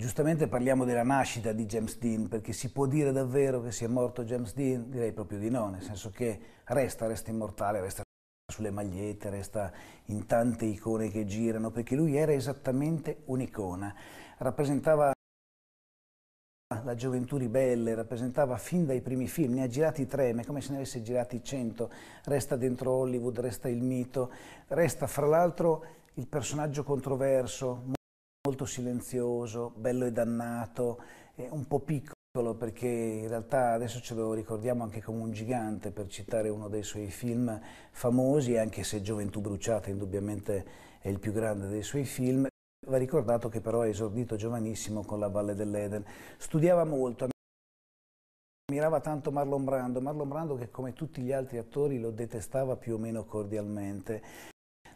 Giustamente parliamo della nascita di James Dean, perché si può dire davvero che sia morto James Dean? Direi proprio di no, nel senso che resta, resta immortale, resta sulle magliette, resta in tante icone che girano, perché lui era esattamente un'icona. Rappresentava la gioventù ribelle, rappresentava fin dai primi film, ne ha girati tre, ma è come se ne avesse girati cento, resta dentro Hollywood, resta il mito, resta fra l'altro il personaggio controverso, molto silenzioso, bello e dannato, eh, un po' piccolo perché in realtà adesso ce lo ricordiamo anche come un gigante per citare uno dei suoi film famosi, anche se Gioventù bruciata indubbiamente è il più grande dei suoi film. Va ricordato che però ha esordito giovanissimo con la Valle dell'Eden. Studiava molto, ammirava tanto Marlon Brando, Marlon Brando che come tutti gli altri attori lo detestava più o meno cordialmente.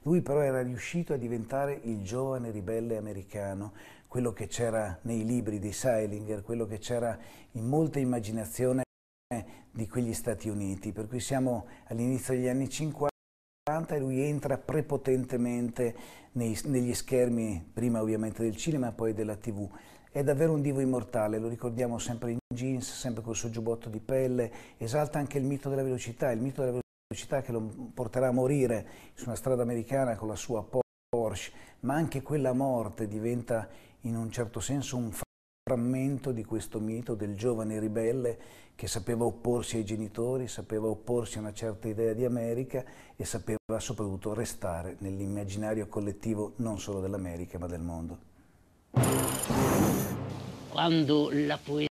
Lui però era riuscito a diventare il giovane ribelle americano, quello che c'era nei libri di Seilinger, quello che c'era in molta immaginazione di quegli Stati Uniti, per cui siamo all'inizio degli anni 50 e lui entra prepotentemente nei, negli schermi, prima ovviamente del cinema, e poi della tv. È davvero un divo immortale, lo ricordiamo sempre in jeans, sempre col suo giubbotto di pelle, esalta anche il mito della velocità, il mito della velocità città che lo porterà a morire su una strada americana con la sua Porsche, ma anche quella morte diventa in un certo senso un frammento di questo mito del giovane ribelle che sapeva opporsi ai genitori, sapeva opporsi a una certa idea di America e sapeva soprattutto restare nell'immaginario collettivo non solo dell'America ma del mondo. Quando la poesia